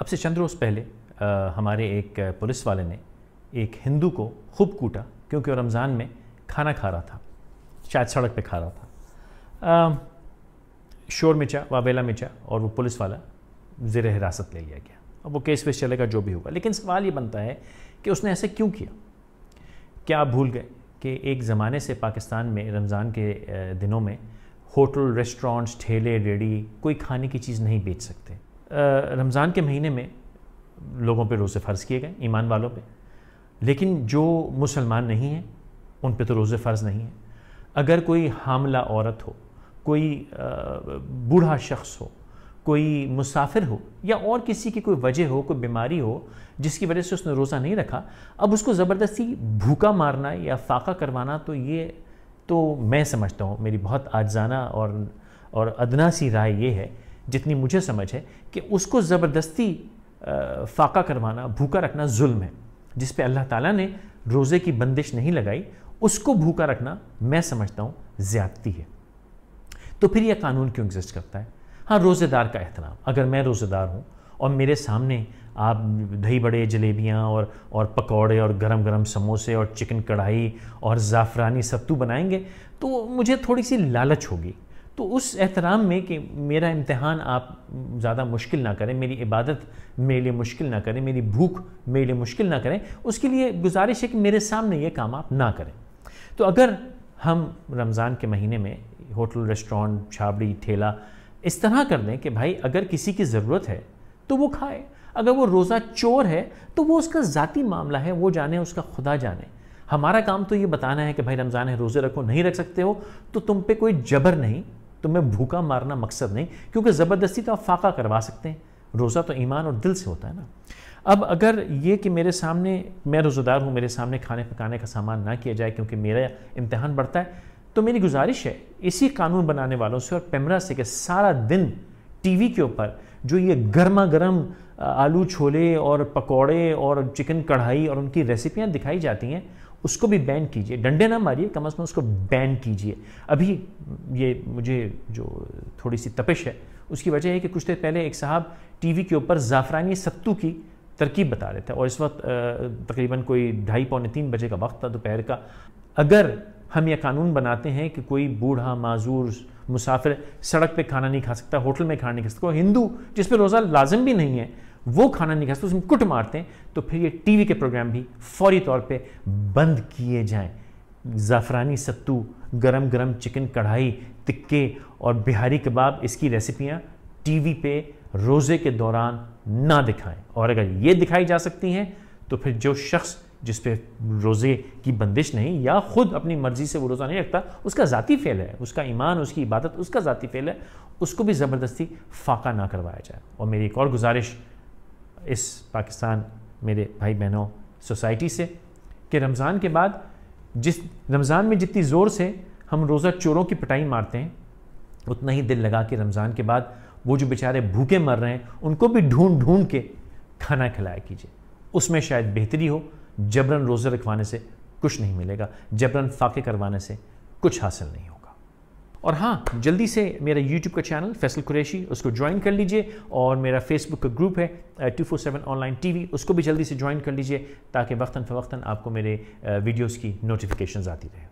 अब से चंद रोज़ पहले आ, हमारे एक पुलिस वाले ने एक हिंदू को खूब कूटा क्योंकि रमज़ान में खाना खा रहा था शायद सड़क पे खा रहा था आ, शोर मिचा वाबेला मिचा और वो पुलिस वाला ज़र हिरासत ले लिया गया अब वो केस वेस चलेगा जो भी होगा लेकिन सवाल ये बनता है कि उसने ऐसे क्यों किया क्या आप भूल गए कि एक ज़माने से पाकिस्तान में रमज़ान के दिनों में होटल रेस्टोरेंट्स ठेले रेडी कोई खाने की चीज़ नहीं बेच सकते रमज़ान के महीने में लोगों पे रोज़े फ़र्ज़ किए गए ईमान वालों पे लेकिन जो मुसलमान नहीं हैं उन पे तो रोज़े फ़र्ज़ नहीं हैं अगर कोई हामला औरत हो कोई बूढ़ा शख्स हो कोई मुसाफिर हो या और किसी की कोई वजह हो कोई बीमारी हो जिसकी वजह से उसने रोज़ा नहीं रखा अब उसको ज़बरदस्ती भूखा मारना या फाका करवाना तो ये तो मैं समझता हूँ मेरी बहुत आजाना और और अदनासी राय ये है जितनी मुझे समझ है कि उसको ज़बरदस्ती फाका करवाना भूखा रखना जुल्म है जिस पे अल्लाह ताला ने रोज़े की बंदिश नहीं लगाई उसको भूखा रखना मैं समझता हूँ ज़्यादती है तो फिर यह कानून क्यों एग्जिस्ट करता है हाँ रोज़ेदार का एहतराम अगर मैं रोज़ेदार हूँ और मेरे सामने आप दही बड़े जलेबियाँ और और पकौड़े और गरम गरम समोसे और चिकन कढ़ाई और ज़ाफ़रानी सत्तू बनाएंगे तो मुझे थोड़ी सी लालच होगी तो उस एहतराम में कि मेरा इम्तहान आप ज़्यादा मुश्किल ना करें मेरी इबादत मेरे लिए मुश्किल ना करें मेरी भूख मेरे लिए मुश्किल ना करें उसके लिए गुजारिश है कि मेरे सामने ये काम आप ना करें तो अगर हम रमज़ान के महीने में होटल रेस्टोरेंट छाबड़ी ठेला इस तरह कर दें कि भाई अगर किसी की ज़रूरत है तो वो खाए अगर वो रोज़ा चोर है तो वो उसका ज़ाती मामला है वो जाने उसका खुदा जाने हमारा काम तो ये बताना है कि भाई रमज़ान है रोज़े रखो नहीं रख सकते हो तो तुम पे कोई जबर नहीं तो मैं भूखा मारना मकसद नहीं क्योंकि ज़बरदस्ती तो आप फाका करवा सकते हैं रोज़ा तो ईमान और दिल से होता है ना अब अगर ये कि मेरे सामने मैं रोज़ेदार हूँ मेरे सामने खाने पकाने का सामान ना किया जाए क्योंकि मेरा इम्तहान बढ़ता है तो मेरी गुजारिश है इसी कानून बनाने वालों से और पैमरा से कि सारा दिन टीवी के ऊपर जो ये गर्मा गर्म आलू छोले और पकौड़े और चिकन कढ़ाई और उनकी रेसिपियाँ दिखाई जाती हैं उसको भी बैन कीजिए डंडे ना मारिए कम अज़ कम उसको बैन कीजिए अभी ये मुझे जो थोड़ी सी तपिश है उसकी वजह है कि कुछ देर पहले एक साहब टीवी के ऊपर ज़ाफ़रानी सत्तू की तरकीब बता रहे थे और इस वक्त तकरीबन कोई ढाई पौने तीन बजे का वक्त था दोपहर का अगर हम यह कानून बनाते हैं कि कोई बूढ़ा माजूर मुसाफिर सड़क पे खाना नहीं खा सकता होटल में खाना नहीं खा सकता हिंदू जिस पर रोज़ा लाजम भी नहीं है वो खाना नहीं खाते उसमें कुट मारते हैं तो फिर ये टीवी के प्रोग्राम भी फौरी तौर पे बंद किए जाएं ज़ाफ़रानी सत्तू गरम गरम चिकन कढ़ाई तिक्के और बिहारी कबाब इसकी रेसिपियाँ टीवी पे रोज़े के दौरान ना दिखाएं और अगर ये दिखाई जा सकती हैं तो फिर जो शख्स जिस पे रोज़े की बंदिश नहीं या ख़ुद अपनी मर्ज़ी से वो रोज़ा नहीं रखता उसका ज़ाती फ़ेल है उसका ईमान उसकी इबादत उसका ज़ाती फ़ेल है उसको भी ज़बरदस्ती फाका ना करवाया जाए और मेरी एक और गुजारिश इस पाकिस्तान मेरे भाई बहनों सोसाइटी से कि रमज़ान के बाद जिस रमज़ान में जितनी ज़ोर से हम रोज़ा चोरों की पटाई मारते हैं उतना ही दिल लगा कि रमज़ान के बाद वो जो बेचारे भूखे मर रहे हैं उनको भी ढूंढ ढूंढ के खाना खिलाया कीजिए उसमें शायद बेहतरी हो जबरन रोज़े रखवाने से कुछ नहीं मिलेगा जबरन फाके करवाने से कुछ हासिल नहीं हो और हाँ जल्दी से मेरा यूट्यूब का चैनल फैसल कुरैशी उसको ज्वाइन कर लीजिए और मेरा फेसबुक का ग्रुप है टू फोर सेवन ऑनलाइन टी उसको भी जल्दी से ज्वाइन कर लीजिए ताकि वक्ता फ़वक्ता आपको मेरे वीडियोज़ की नोटिफिकेशन आती रहे